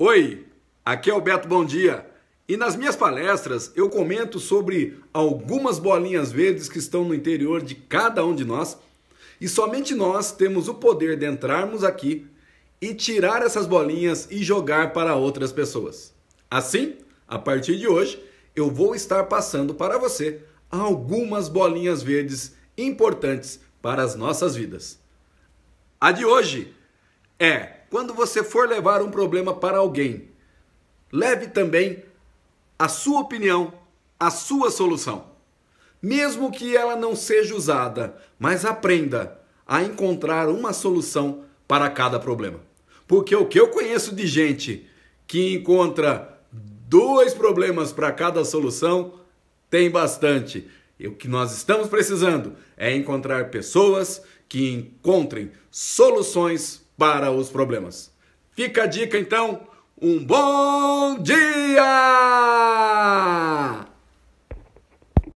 Oi, aqui é o Beto Bom Dia. E nas minhas palestras eu comento sobre algumas bolinhas verdes que estão no interior de cada um de nós. E somente nós temos o poder de entrarmos aqui e tirar essas bolinhas e jogar para outras pessoas. Assim, a partir de hoje, eu vou estar passando para você algumas bolinhas verdes importantes para as nossas vidas. A de hoje é quando você for levar um problema para alguém, leve também a sua opinião, a sua solução. Mesmo que ela não seja usada, mas aprenda a encontrar uma solução para cada problema. Porque o que eu conheço de gente que encontra dois problemas para cada solução tem bastante. E o que nós estamos precisando é encontrar pessoas que encontrem soluções para os problemas. Fica a dica então, um bom dia!